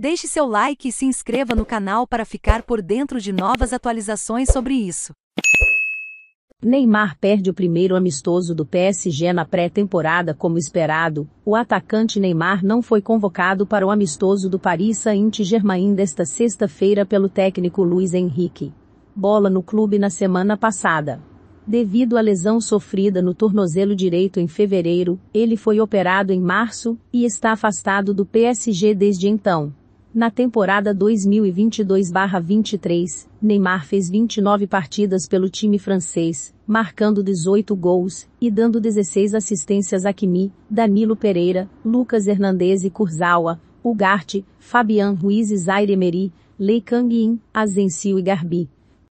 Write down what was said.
Deixe seu like e se inscreva no canal para ficar por dentro de novas atualizações sobre isso. Neymar perde o primeiro amistoso do PSG na pré-temporada como esperado. O atacante Neymar não foi convocado para o amistoso do Paris Saint-Germain desta sexta-feira pelo técnico Luiz Henrique. Bola no clube na semana passada. Devido à lesão sofrida no tornozelo direito em fevereiro, ele foi operado em março e está afastado do PSG desde então. Na temporada 2022-23, Neymar fez 29 partidas pelo time francês, marcando 18 gols e dando 16 assistências a Kimi, Danilo Pereira, Lucas Hernandes e Kurzawa, Ugarte, Fabian Ruiz e Zaire Meri, Lei Kang-in, Azencio e Garbi.